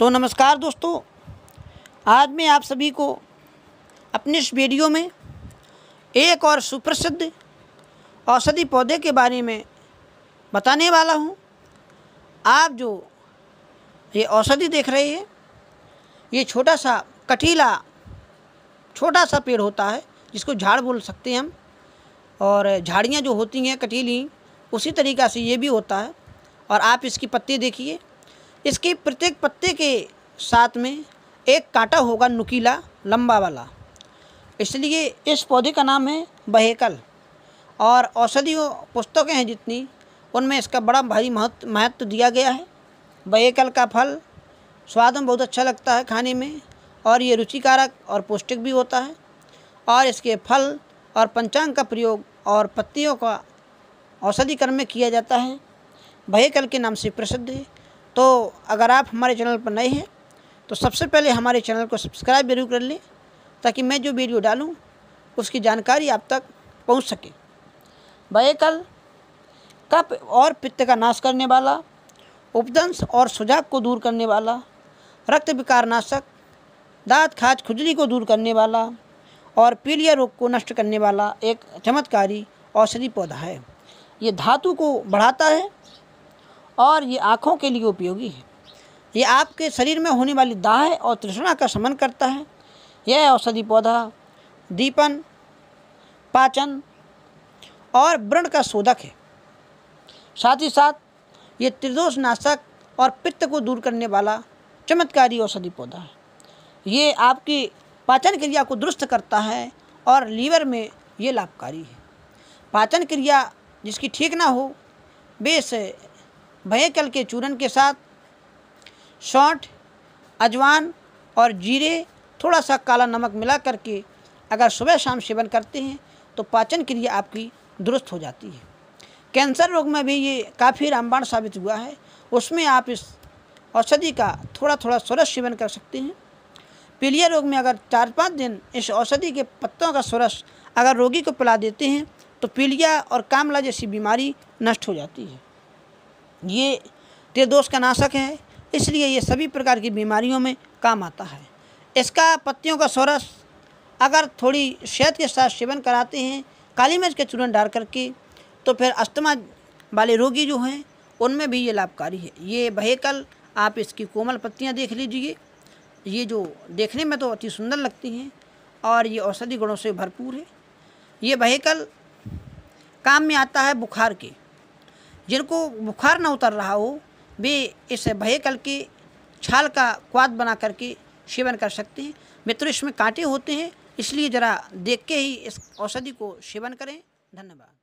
तो नमस्कार दोस्तों आज मैं आप सभी को अपने इस वीडियो में एक और सुप्रसिद्ध औषधि पौधे के बारे में बताने वाला हूँ आप जो ये औषधि देख रहे हैं ये छोटा सा कटीला छोटा सा पेड़ होता है जिसको झाड़ बोल सकते हैं हम और झाड़ियाँ जो होती हैं कटीली उसी तरीक़ा से ये भी होता है और आप इसकी पत्ती देखिए इसके प्रत्येक पत्ते के साथ में एक कांटा होगा नुकीला लंबा वाला इसलिए इस पौधे का नाम है बहेकल और औषधियों पुस्तकें हैं जितनी उनमें इसका बड़ा भारी महत्व महत्व दिया गया है बहेकल का फल स्वाद में बहुत अच्छा लगता है खाने में और ये रुचिकारक और पौष्टिक भी होता है और इसके फल और पंचांग का प्रयोग और पत्तियों का क्रम में किया जाता है बहेकल के नाम से प्रसिद्ध है तो अगर आप हमारे चैनल पर नए हैं तो सबसे पहले हमारे चैनल को सब्सक्राइब जरूर कर लें ताकि मैं जो वीडियो डालूँ उसकी जानकारी आप तक पहुँच सके कल कप और पित्त का नाश करने वाला उपदंश और सुझाव को दूर करने वाला रक्त विकार नाशक दाँत खाज खुजली को दूर करने वाला और पीलिया रोग को नष्ट करने वाला एक चमत्कारी औषधि पौधा है ये धातु को बढ़ाता है और ये आँखों के लिए उपयोगी है ये आपके शरीर में होने वाली दाह और तृष्णा का शमन करता है यह औषधि पौधा दीपन पाचन और व्रण का शोधक है साथ ही साथ ये त्रिदोष नाशक और पित्त को दूर करने वाला चमत्कारी औषधि पौधा है ये आपकी पाचन क्रिया को दुरुस्त करता है और लीवर में ये लाभकारी है पाचन क्रिया जिसकी ठीक ना हो बेस भयकल के चूरन के साथ सौठ अजवान और जीरे थोड़ा सा काला नमक मिला करके अगर सुबह शाम सेवन करते हैं तो पाचन क्रिया आपकी दुरुस्त हो जाती है कैंसर रोग में भी ये काफ़ी रामबाण साबित हुआ है उसमें आप इस औषधि का थोड़ा थोड़ा स्वरस सेवन कर सकते हैं पीलिया रोग में अगर चार पाँच दिन इस औषधि के पत्तों का स्वरस अगर रोगी को पिला देते हैं तो पीलिया और कामला जैसी बीमारी नष्ट हो जाती है ये तेदोष का नाशक है इसलिए ये सभी प्रकार की बीमारियों में काम आता है इसका पत्तियों का सोरस अगर थोड़ी शहद के साथ सेवन कराते हैं काली मिर्च के चूर्ण डाल करके तो फिर अस्थमा वाले रोगी जो हैं उनमें भी ये लाभकारी है ये बहेकल आप इसकी कोमल पत्तियाँ देख लीजिए ये जो देखने में तो अति सुंदर लगती हैं और ये औषधि गुणों से भरपूर है ये बहेकल काम में आता है बुखार के जिनको बुखार ना उतर रहा हो वे इस कल की छाल का क्वाद बना करके सेवन कर सकते हैं मित्रों इसमें कांटे होते हैं इसलिए ज़रा देख के ही इस औषधि को सेवन करें धन्यवाद